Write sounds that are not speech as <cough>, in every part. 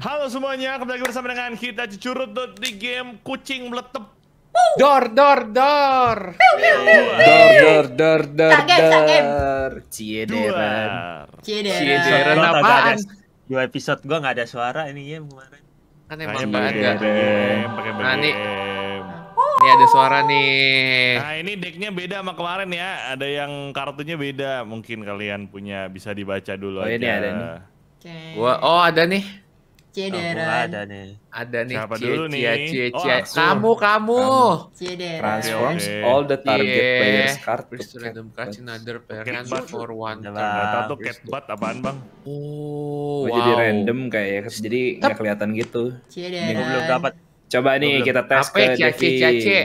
Halo semuanya, kembali lagi bersama dengan kita Cucurut di game Kucing Meletup. Dor dor dor. Dor dor dor dor. dor. Ciederan. Ciederan. Ciederan apaan? Dua episode gua nggak ada suara ini ya kemarin. Kan nah, emang enggak ada. Nah, ini ini ada suara nih. Nah ini decknya beda sama kemarin ya. Ada yang kartunya beda. Mungkin kalian punya bisa dibaca dulu oh, Ini ada nih. Gua, oh ada nih. Cederan. ada nih. Ada nih. Siapa cie, dulu cie, nih? Cie, oh, cie, oh, kamu, kamu. Cederan. Transforms okay. all the target cie. players card. Please random catch another pair and for one turn. Data tuh catbat apaan bang? Oh, wow. Jadi random kayak jadi nggak kelihatan gitu. Cederan. Ini belum dapat. Coba nih belum. kita tes Apa ya, ke cie, Devi. Cie, cie.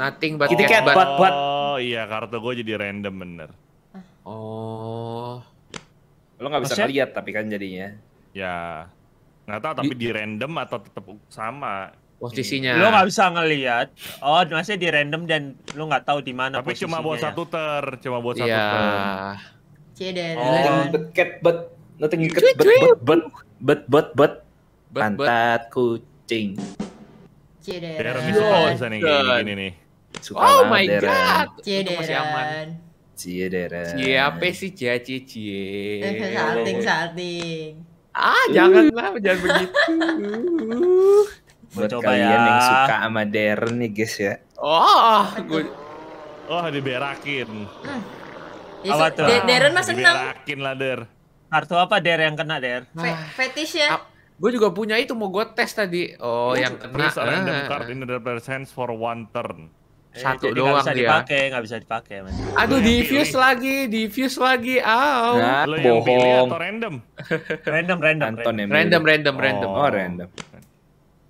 Nothing but oh, catbat. Cat oh iya kartu gue jadi random bener. Oh. Lo nggak bisa lihat tapi kan jadinya. Ya nggak tahu tapi di, random atau tetap sama posisinya. Iya. Lo nggak bisa ngelihat. Oh, maksudnya di random dan lo nggak tahu di mana. Tapi cuma buat ya? satu ter, cuma buat iya. satu ter. Ceder. Oh. bet bet cat but nothing but but but bet bet bet pantat kucing. Ceder. bet nih gini nih. Suka oh my god. bet Masih aman. Cederan. Cie apa sih cie cie cie. Salting <laughs> salting. Ah, uh. janganlah, jangan begitu. Buat Coba kalian ya. yang suka sama Darren nih, guys ya. Oh, gue Oh, diberakin. Hmm. apa iya tuh? Darren mah seneng. Diberakin lah, Der. Kartu apa Der yang kena, Der? Fe ah. fetish ya. Ah, gue juga punya itu mau gue tes tadi. Oh, yang kena. Press random ah. card in the presence for one turn. Eh, satu eh, doang gak bisa dipakai nggak bisa dipakai mas aduh di fuse lagi di fuse lagi aw nah, lo bohong atau random <laughs> random random Anton random random random, random. Oh. oh random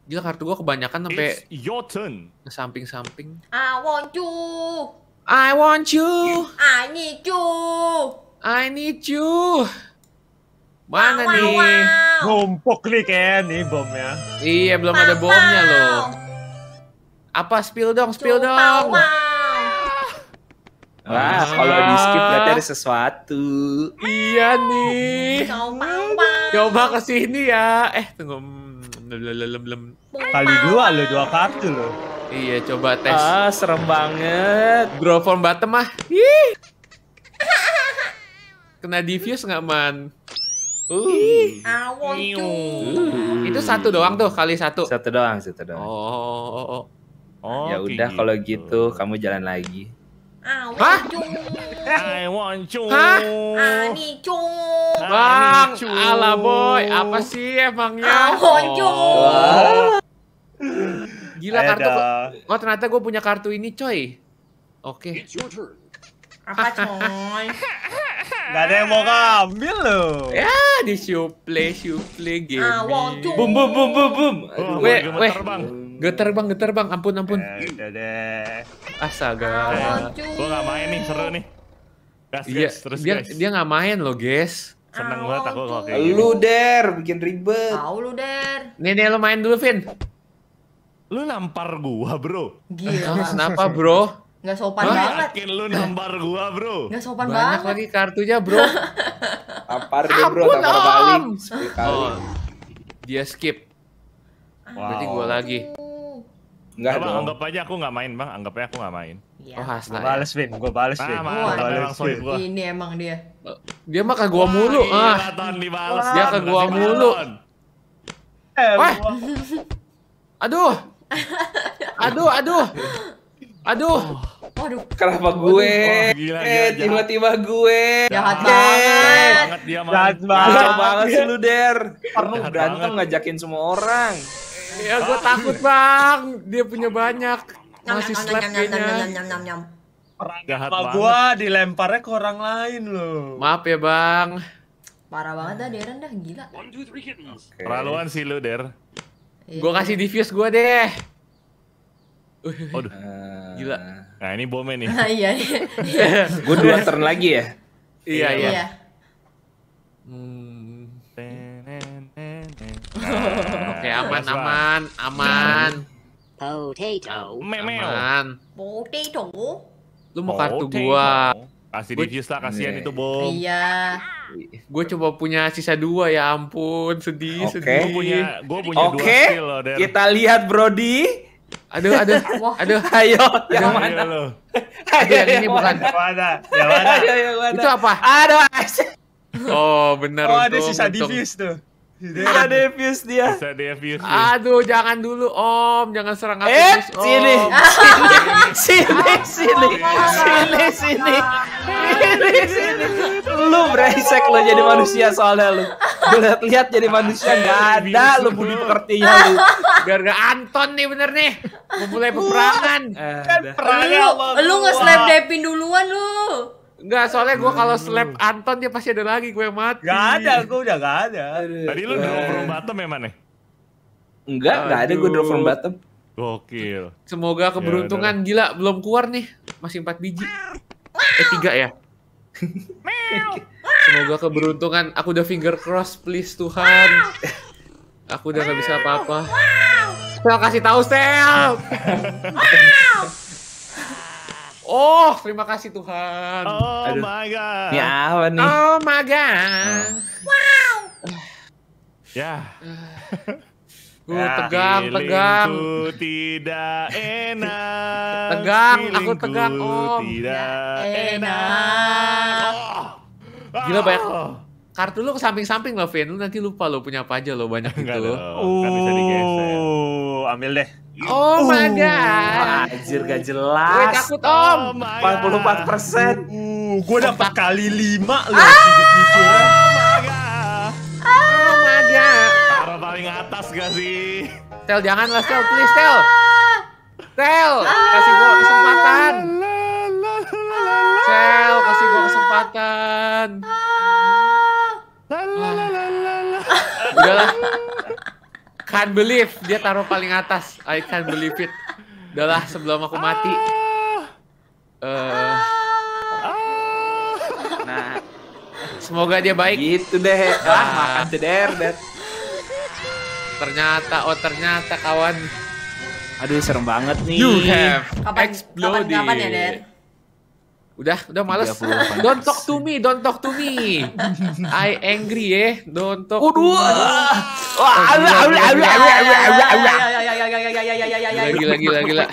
gila kartu gua kebanyakan sampai your turn ke samping samping I want you I want you I need you I need you mana wow, nih wow, wow. nih Ken nih bomnya iya belum wow, ada bomnya wow. loh apa spill dong, spill Cuma dong. Wah, kalau di skip berarti ada sesuatu. Iya nih. Coba, Coba ke sini ya. Eh, tunggu. Hmm, kali dua lo dua kartu lo. Iya, coba tes. Ah, serem banget. Grow from bottom ah. Ih. Kena diffuse nggak man? Uh. Awon Itu satu doang tuh kali satu. Satu doang, satu doang. oh. oh, oh, oh. Oh, ya udah okay, gitu. kalau gitu kamu jalan lagi. Ah, I want you. Hah? Ani cung. Bang, ala boy, apa sih emangnya? I want you. Gila Ayo kartu. Oh ternyata gue punya kartu ini coy. Oke. Okay. Apa coy? <laughs> Gak ada yang mau ngambil loh. Ya, di show play, show play ah, game. Boom boom boom boom boom. Oh, weh, weh. Getar bang, getar bang, ampun ampun. Eh, udah deh. Astaga. Gue gak main nih, seru nih. Gas, iya. gas, ya, terus iya, dia, guys. Dia gak main loh, guys. Seneng banget aku kalau kayak gini. Gitu. Lu der, bikin ribet. Tahu lu der. Nih nih lu main dulu, Vin. Lu nampar gua, bro. Gila. <laughs> Kenapa, bro? Gak sopan Hah? banget. Yakin lu nampar gua, bro. Gak sopan Banyak banget. Banyak lagi kartunya, bro. tampar <laughs> deh, bro. Tampar balik. Oh. Dia skip. Wow. Berarti gua lagi. Enggak dong. anggap aja aku nggak main bang, anggap aja aku nggak main. Ya. Oh Gue bales Vin, gue bales ah, Vin. Nah, bales Vin. Gua. Ini emang dia. Dia mah ke gua Wah, mulu. ah. Ton, dibales, dia ke gua mulu. Eh, Wah. Aduh. Aduh, aduh. Aduh. Waduh. Kenapa gue? eh, tiba-tiba gue. Jahat banget. Jahat banget dia, Jahat banget. Jahat lu, Der. Pernah ganteng ngajakin semua orang. Ya gue takut bang, dia punya banyak. Masih slap kayaknya. Jahat gue dilemparnya ke orang lain loh. Maaf ya bang. Parah banget dah Deren dah gila. peraluan sih lu Der. Iya. Gue kasih diffus gue deh. Waduh. Eh. Gila. Nah ini bomnya nih. <laughs> Iya. iya. Gue dua turn lagi ya. Iya iya. iya. Hmm. <laughs> Oke, iya. aman, iya. aman, aman. Potato. Aman. Potato. Lu mau kartu gua. Kasih diffuse lah, kasihan iya. itu, bom. Iya. Gue coba punya sisa dua ya ampun, sedih, okay. sedih. Gue punya, gue punya okay. dua skill Kita lihat Brody. Aduh, aduh, aduh, ayo, aduh, mana? Ayo, ayo, ayo, ini bukan. Yang mana? Yang mana? Itu apa? Aduh, Oh, benar oh, ada sisa untuk, tuh. Bisa defuse dia. Bisa defuse. Aduh, jangan dulu Om, jangan serang aku eh, Sini. <laughs> sini, sini, sini, sini, sini, sini. Lu brengsek lo jadi manusia soalnya lu. Gue lihat-lihat jadi manusia enggak ada lu budi pekertinya lu. Biar gara Anton nih bener nih. mau mulai peperangan. Eh, kan perlu lu. Lu nge-slap Devin duluan lu. Enggak, soalnya gue kalau slap Anton dia pasti ada lagi gue yang mati. Gak ada, gue udah gak ada. Tadi lu udah from bottom ya mana? Enggak, gak ada gue drop from bottom. Gokil. Semoga ya, keberuntungan gila belum keluar nih, masih empat biji. Eh 3 ya. Semoga keberuntungan aku udah finger cross please Tuhan. Aku udah gak bisa apa-apa. Sel kasih tahu Sel. Oh, terima kasih Tuhan. Oh Aduh. my god. Ya, apa nih? Oh my god. Oh. Wow. Ya. Gue <laughs> uh, tegang, nah, tegang. tidak enak. tegang, aku tegang Oh, Tidak enak. Oh. Oh. Gila banyak. Ya. Kartu lu ke samping-samping lo, Vin. Lu nanti lupa lo punya apa aja lo banyak gitu. lo. dong, kan bisa digeser. Uh, ambil deh. Oh, oh my god. Anjir gak jelas. Gue takut om. Oh 44 persen. Uh, gue dapat kali 5 loh. Ah! Jujur. Oh my god. Ah. Oh my god. Taruh paling atas gak sih? Tel jangan lah Tel, please Tel. Tel, kasih gue kesempatan. Tel, kasih gue kesempatan. Ah. Udahlah can't believe dia taruh paling atas. I can't believe it. Udahlah sebelum aku mati. Uh, nah, semoga dia baik. Gitu deh. Ah, ah makan ceder, Dad. Ternyata, oh ternyata kawan. Aduh, serem banget nih. You have kapan, exploded. Kapan, kapan ya, Udah, udah males. Don't talk to me, don't talk to me. <laughs> I angry eh. Don't talk. to me. Gila gila gila.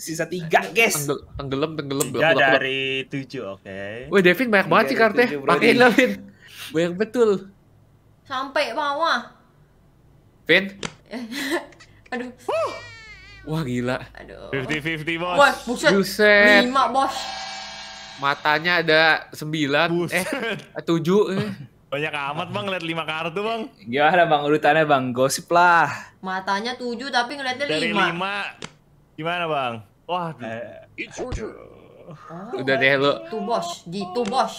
Sisa tiga guys. Tenggelam tenggelam. Tiga dari tujuh oke. wah Devin banyak banget sih kartunya. Pakein lah Vin. Banyak betul. Sampai bawah. Vin. <laughs> Aduh. Wah gila. Aduh. 50-50 bos. Wah Lima bos. Matanya ada sembilan. Eh tujuh. Eh. Banyak amat bang ngeliat lima kartu bang. Gimana bang urutannya bang? Gosip lah. Matanya tujuh tapi ngeliatnya lima. Dari lima, Gimana bang? Wah. uh, eh. your ah. Udah deh lu. Gitu bos, gitu bos.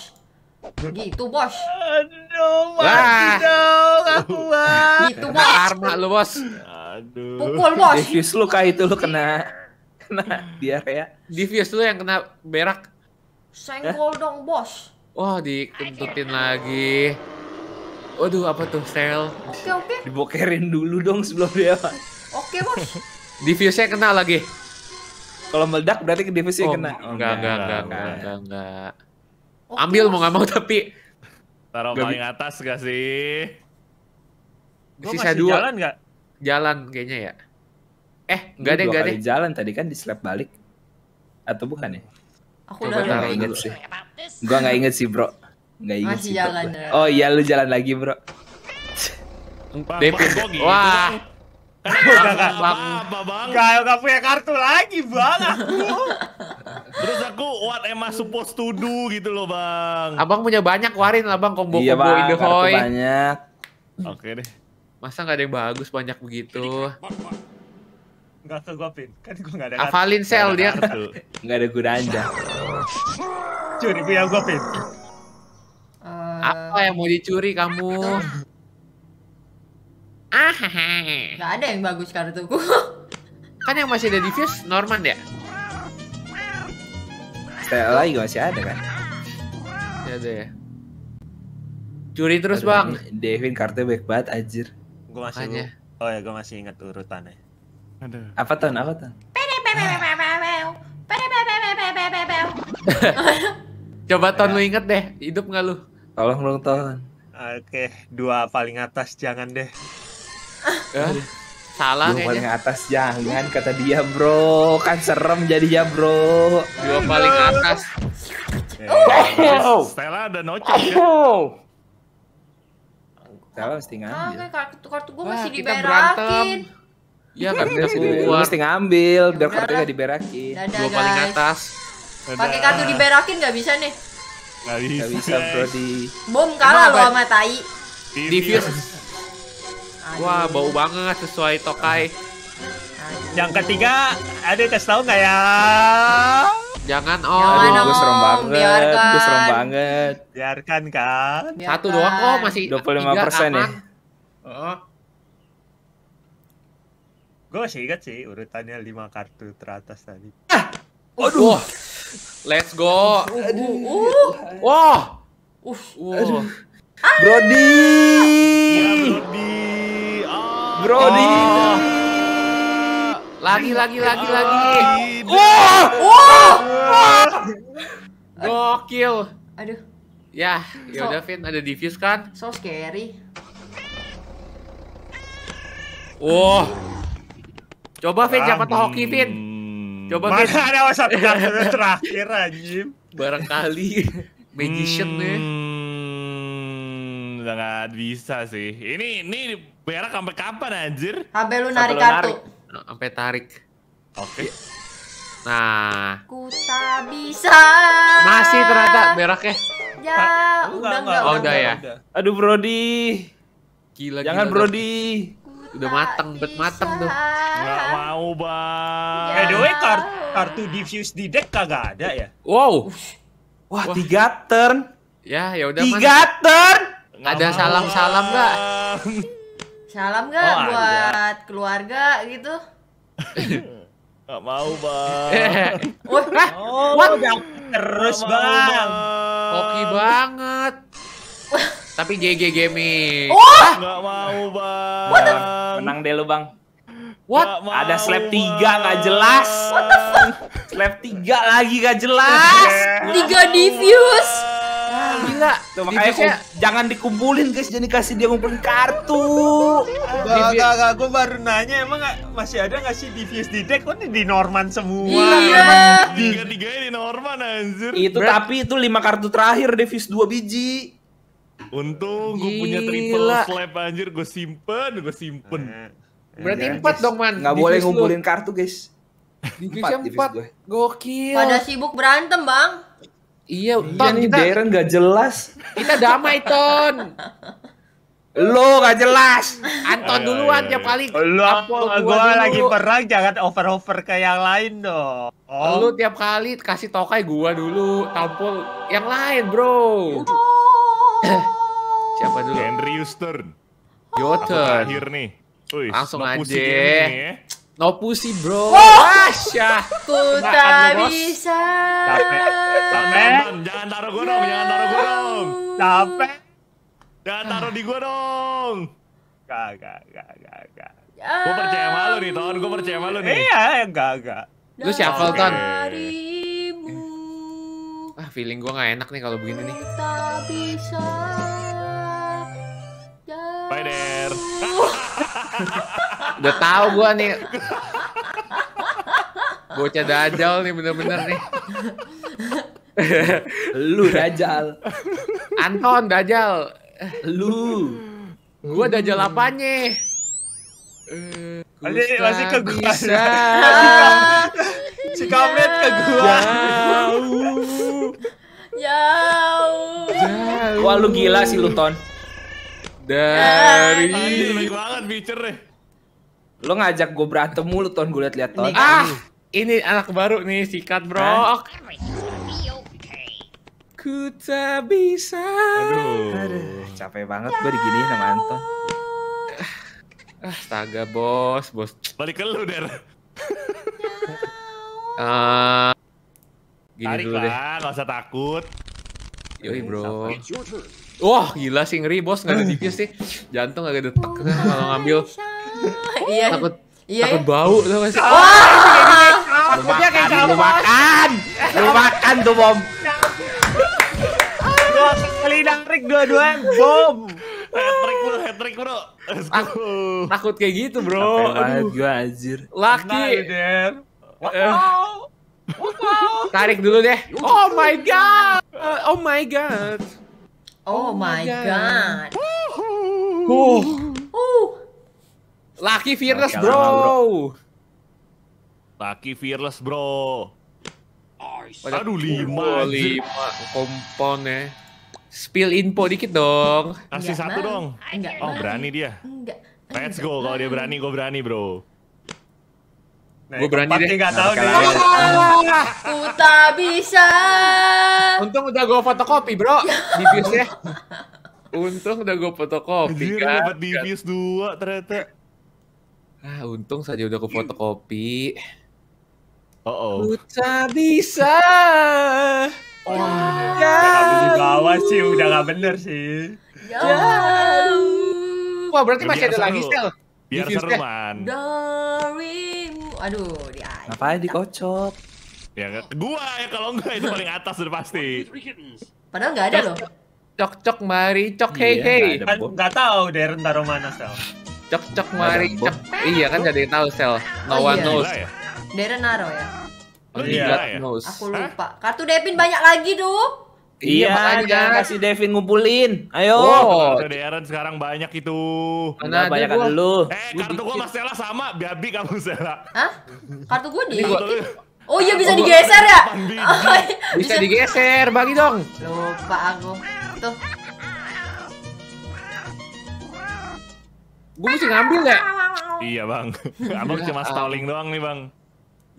Gitu bos. Aduh, Wah. dong aku gitu, bang. Gitu bos. Karma lu bos. Aduh. Pukul bos. Divius lu kah itu lu kena kena biar ya. Divius lu yang kena berak. Senggol eh? dong bos. Wah, dikentutin lagi. Waduh, apa tuh sel? Oke, oke. Dibokerin dulu dong sebelum dia. oke, Bos. <laughs> Diffuse-nya kena lagi. Kalau meledak berarti ke diffuse-nya oh, kena. Oh, enggak, enggak, enggak, enggak, enggak, enggak. Ambil mau nggak mau tapi taruh gak paling atas gak sih? Gua Sisa masih dua. jalan gak? Jalan kayaknya ya. Eh, enggak deh, enggak deh. Jalan tadi kan di slap balik. Atau bukan ya? Aku Coba udah ingat sih. Gua nggak inget sih bro. Nggak inget Masih sih. Jalan, bro. Ya. Oh iya lu jalan lagi bro. Devin. Gitu. Wah. Gak gak punya kartu lagi bang aku. Terus aku what am I supposed to do gitu loh bang. Abang punya banyak warin lah bang combo combo iya, Indo hoy. banyak. Oke deh. Masa nggak ada yang bagus banyak begitu. Gak ke gua pin. Kan gua gak ada. Avalin sel dia. Gak ada gunanya. <laughs> curi punya gue Pin uh... apa yang mau dicuri kamu ah nggak ada yang bagus kartuku <laughs> kan yang masih ada di fuse Norman ya Stella juga masih ada kan ya ada ya curi terus Aduh, bang Devin kartu baik banget anjir gue masih Hanya. oh ya gue masih ingat urutannya Aduh. apa tuh apa tuh <laughs> Coba iya. Ton lu inget deh, hidup nggak lu? Tolong dong Ton. Oke, dua paling atas jangan deh. Eh, salah dua kayaknya. paling atas jangan kata dia bro, kan serem jadinya bro. Dua paling atas. Eh, oh. Stella ada nocok ya. Stella mesti ngambil. Ah, kartu kartu gue masih diberakin. Iya, kartu gue mesti ngambil biar kartunya diberakin. Dua paling atas. Pakai kartu diberakin gak bisa nih. Gak bisa. Gak bisa bro di. Bom kalah lo sama tai. Diffuse. Wah bau banget sesuai tokai. Yang ketiga, ada kasih tahu nggak ya? Jangan om. Jangan Gue serem banget. Biarkan. Gue serem banget. Biarkan kan. Biarkan. Satu doang kok masih. 25 persen ya. Oh. Gue sih ingat sih urutannya 5 kartu teratas tadi. Ah! Waduh. Let's go. Aduh. Uh. Wah. Uh. Aduh. Brody. Ya, Brody. Ah. Brody. Ah. Lagi lagi lagi lagi. Wah. Wah. Gokil. Aduh. Ya, ya udah so, Vin ada diffuse kan? So scary. Wah. Coba Vin jangan tuh hoki Vin? Coba Mana kita... ada satu kartu terakhir anjim Barangkali magician ya. hmm, ya. bisa sih. Ini ini berak sampai kapan anjir? Sampai lu narik kartu. Oh, sampai tarik. Oke. Okay. Nah. Ku tak bisa. Masih ternyata beraknya. Ya, ya udah enggak, enggak, oh, udah, udah ya. Udah. Aduh Brody. Gila, Jangan gila, Brody. Udah mateng, bet mateng tuh. Gak mau, Bang. eh the way, ya. kart kartu diffuse di deck kagak ada ya? Wow. Wah, tiga turn. Ya, ya udah Tiga turn. ada salam-salam nggak? Salam nggak oh, buat keluarga gitu? <laughs> Gak mau bang. <laughs> Wah, oh, what? terus Gak bang. bang. banget. Tapi GG gaming. Oh! Gak mau bang. <laughs> Menang deh lu bang. What? Gak Ada slap tiga nggak jelas. What the fuck? Slab tiga lagi nggak jelas. <laughs> tiga diffuse. gila. Tuh makanya jangan dikumpulin guys, jadi kasih dia ngumpulin kartu. Gak, gak, gak, gue baru nanya emang gak, masih ada gak sih DVS di deck? Kok di Norman semua? Iya. Tiga tiga di Norman anjir. Itu Brad. tapi itu lima kartu terakhir DVS dua biji. Untung gue punya triple slap anjir, gue simpen, gue simpen. Eh. Berarti ya, empat dong man. Nggak boleh ngumpulin lo. kartu guys. Divisi empat. Gokil. Pada sibuk berantem bang. Iya, iya ton, nih kita, Darren gak jelas. Kita damai ton. Lo gak jelas. Anton iya, duluan iya, tiap iya. kali. Lo apa? Gue lagi perang jangan over-over kayak yang lain dong. Oh. Lo tiap kali kasih tokai gua dulu, tampol yang lain bro. Oh. <coughs> Siapa dulu? Henry Houston. Your turn. Aku nih. Uish, Langsung no aja. Ya. No pussy bro. <laughs> Asya. Ku tak bisa. Capek. Jangan taruh gue dong. Jangan taruh gue dong. Capek. Jangan taruh di gue dong. Gak, gak, gak, gak, Gue percaya sama lu nih, Ton. Gue percaya sama lu nih. Iya, ya, gak, gak. Lu siapa, okay. Ton? Ah, feeling gue gak enak nih kalau begini nih. Tak bisa. Bye there. Udah tahu gua nih. Bocah dajal nih bener-bener nih. Lu dajal. Anton dajal. Lu. Gua dajal apanye? Ali masih ke gua. Bisa. Kamet ke gua. Jauh. Jauh. Jauh. Wah lu gila sih lu Ton dari banget Lo ngajak gue berantem mulu ton gue liat-liat ton. Ah, ini anak baru nih sikat bro. Ku tak bisa. Aduh. capek banget gue diginiin sama Anton. Ah, astaga bos, bos. Balik ke lu der. uh, <laughs> gini Tarik dulu lah, deh. gak usah takut. Yoi bro. Wah gila sih ngeri bos nggak ada hmm. tipis sih jantung agak detak oh, kan kalau ngambil iya. iya. takut iya, takut bau tuh masih wah lu makan lu makan lu makan tuh bom dua kali narik dua dua bom Hattrick bro, hattrick bro. Aku takut kayak gitu bro. Aduh, gue anjir. Laki. Eh. Wow. Tarik dulu deh. Oh my god. Oh my god. Oh, oh my god. god. Uh. Uh. Lucky fearless, bro. Lucky fearless, bro. Aduh, lima. Lima ya. Spill info dikit dong. Kasih satu dong. Enggak oh, berani dia. Enggak. Let's go, kalau dia berani, gue berani bro. Nah, gue berani deh. Gak tau deh. Aku tak bisa. Untung udah gue fotokopi bro. Ya. Di ya. Untung udah gue fotokopi Anjir, kan. Dapat di dua ternyata. Ah, untung saja udah gue fotokopi. Oh oh. Ku tak bisa. Oh, iya. ya. Udah dibawa sih, udah gak bener sih. Jauh. Ya. Ya. Wah, berarti masih ada lagi, Stel. Biar seru, man. Dari Aduh, dia. Ngapain dikocok? Ya kan? gua ya kalau enggak itu paling atas udah pasti. Padahal enggak ada loh. Cok cok mari cok hey iya, hey. Kan enggak tahu Darren taruh mana sel. Cok cok mari cok. Iya kan jadi ada tahu sel. No oh, one iya. knows. Ya? Darren naro ya. Lu oh, iya, iya. Aku lupa. Kartu depin banyak lagi tuh. Iya, iya, makanya. jangan kan. kasih Devin ngumpulin. Ayo. Oh, kartu Aaron sekarang banyak itu. Mana banyak gua... lu. Eh, kartu gua masih Sela sama, Biabi kamu Sela. Hah? Kartu gua di Oh iya bisa digeser ya? Oh, iya. bisa digeser, bagi dong. Lupa aku. Tuh. Gue mesti ngambil ya? Iya bang, abang ya cuma stalling doang nih bang.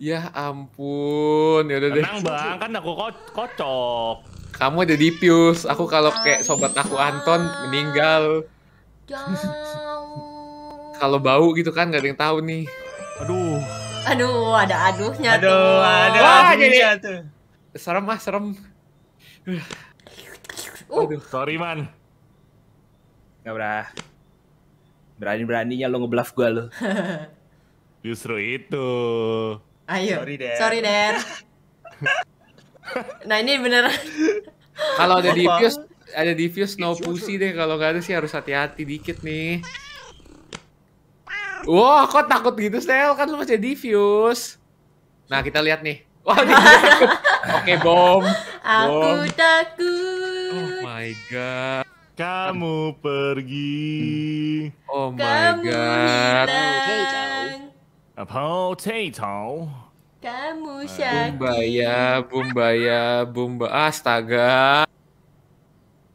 Ya ampun, ya udah deh. Tenang bang, kan aku ko kocok. Kamu ada di Pius. Aku kalau kayak sobat aku Anton meninggal. kalau bau gitu kan gak ada yang tahu nih. Aduh. Aduh, ada aduhnya aduh, tuh. Ada Wah, aduhnya jadi... tuh. Serem ah, serem. Uh. Aduh. Sorry, man. Gak berah. Berani-beraninya lo ngebluff gue lo. <laughs> Justru itu. Ayo. Sorry, Der. Sorry, Der. <laughs> nah ini beneran kalau ada diffuse ada diffuse no pussy deh kalau gak ada sih harus hati-hati dikit nih Wah, wow, kok takut gitu, Stel Kan lu masih diffuse. Nah, kita lihat nih. Wah, dia takut. Oke, bom. Aku bom. takut. Oh my god. Kamu pergi. Oh my Kamu god. Kamu hilang. Potato. Kamu Syakira. Bumbaya, Bumbaya, Bumba. Astaga.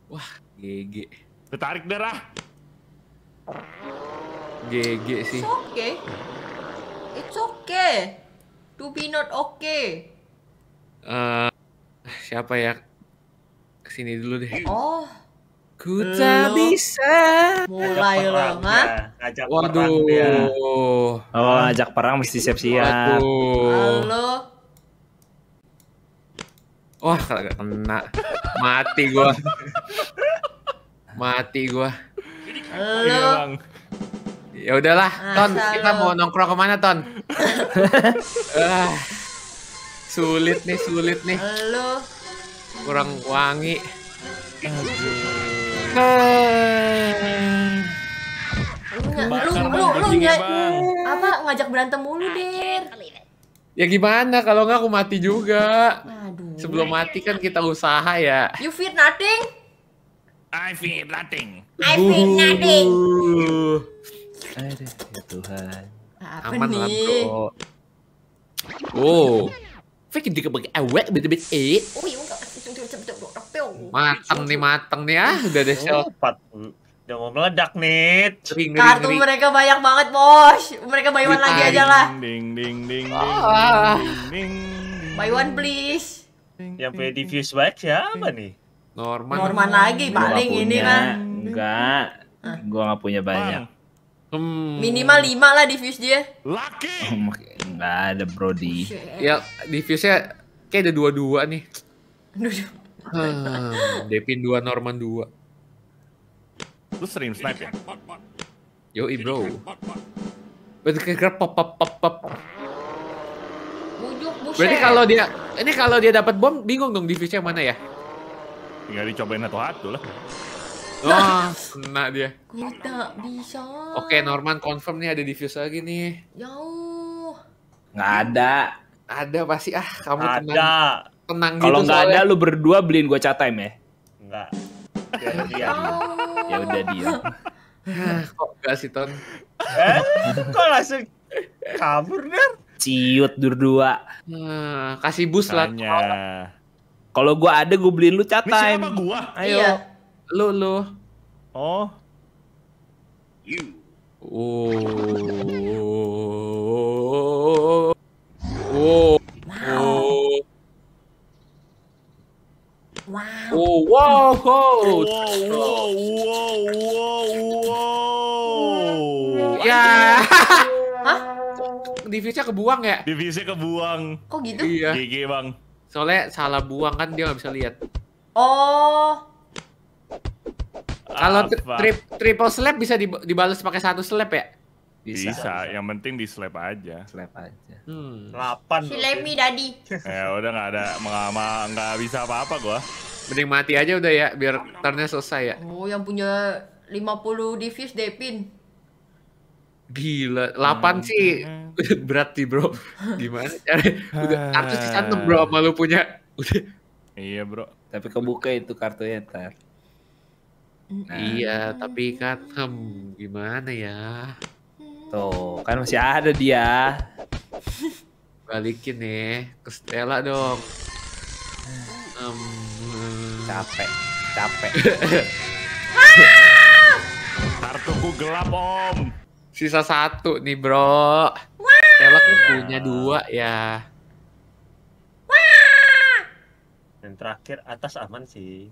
Wah, GG. Tertarik darah. GG sih. It's okay. It's okay. To be not okay. Uh, siapa ya? Kesini dulu deh. Oh. Ku tak bisa. Mulai lo, ha? Ya, perang dia. Oh, ajak perang mesti siap-siap. Halo. Wah, kagak kena. Mati gua. Mati gua. Halo. Iya, ya udahlah, ah, Ton, kita mau nongkrong kemana, Ton? Ah, sulit nih, sulit nih. Halo. Kurang wangi. Aduh lu lu lu nggak apa ngajak berantem mulu der ya gimana kalau nggak aku mati juga Aduh. sebelum mati kan kita usaha ya you fear nothing I fear nothing I fear nothing Aduh, ya Tuhan apa aman nih? lah bro oh Fakir dikebagi awet betul-betul eh. Oh iya, enggak. Mateng nih, mateng nih ah, udah deh cepat Udah mau meledak nih. Kartu mereka banyak banget, Bos. Mereka buy lagi aja lah. Ding ding ding ding. Ah. bayuan please. Yang punya diffuse banyak siapa nih? normal Norman lagi paling ini kan. Enggak. Gua nggak punya banyak. Hmm. Minimal lima lah diffuse dia. Lucky. Enggak ada Brody. Ya, diffuse-nya kayak ada dua-dua nih. Hmm. Depin 2, Norman 2. Lu sering snipe ya? yo bro. Berarti kira pop pop pop pop. Bujuk, Berarti kalau dia, ini kalau dia dapat bom, bingung dong divisi yang mana ya? Tinggal dicobain atau hatu lah. Wah, oh, kena dia. kita bisa. Oke, Norman confirm nih ada diffuse lagi nih. Jauh. Nggak ada. Ada pasti ah, kamu ada. tenang. Ada tenang Kalau gitu nggak ada lu berdua beliin gue chat time ya? Enggak. Ya udah diam. Ya udah diam. Ah, kok enggak sih Ton? Eh, kok langsung kabur dar Ciut berdua. Nah, kasih bus lah. Kalau gue ada gue beliin lu chat time. Ini siapa gua? Ayo. Iya. Lu lu. Oh. You. Oh. <laughs> Oh. wow. Oh, wow, wow. Wow, wow, wow, wow, wow. wow, wow, wow, wow, wow, kebuang ya? wow, kebuang. Kok gitu? Iya. GG, Bang. Soalnya salah buang kan dia nggak bisa lihat. Oh. Kalau tri triple slap bisa dibalas pakai satu slap ya? Bisa. Bisa. Yang penting di slap aja. Slap aja. Hmm. 8. Silemi dadi. <laughs> Ya udah nggak ada nggak bisa apa-apa gua. Mending mati aja udah ya biar turnnya selesai ya. Oh, yang punya 50 diffuse Depin. Gila, 8 hmm. sih <laughs> berat sih bro. Gimana cari Udah kartu <laughs> dicantem bro malu punya. Udah. Iya bro. Tapi kebuka itu kartunya ntar. Nah. Iya, tapi kan hmm, gimana ya? Tuh, kan masih ada dia. Balikin nih ya, ke Stella dong. Um, capek, capek. <laughs> Kartuku gelap om. Sisa satu nih bro. Stella kan punya dua ya. Dan terakhir atas aman sih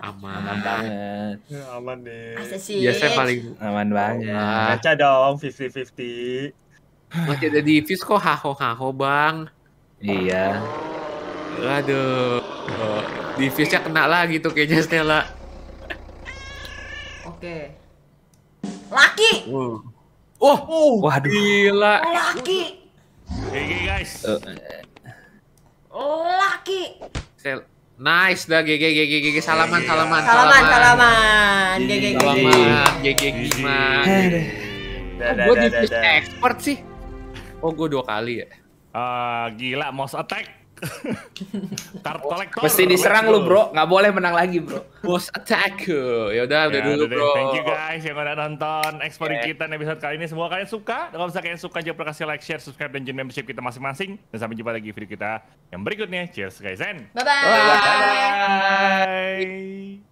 aman aman banget ya, aman deh ya saya paling aman banget baca dong fifty fifty masih ada di Fis kok haho haho bang iya aduh oh, di Fisnya kena lagi tuh kayaknya Stella oke laki uh. uh. oh waduh gila laki Hey guys. Uh. Laki. Sel Nice dah GG GG GG salaman salaman salaman salaman GG GG GG gimana? Gue di expert sih. Oh gue dua kali ya. Uh, gila mouse attack. Karp <laughs> kolektor. Mesti diserang lu bro, nggak boleh menang lagi bro. Boss attack. Ya udah udah ya, dulu bro. Thank you guys yang udah nonton ekspor yeah. kita episode kali ini. Semoga kalian suka. Kalau misalnya kalian suka jangan lupa kasih like, share, subscribe dan join membership kita masing-masing. Dan sampai jumpa lagi video kita yang berikutnya. Cheers guys and Bye bye. bye, -bye.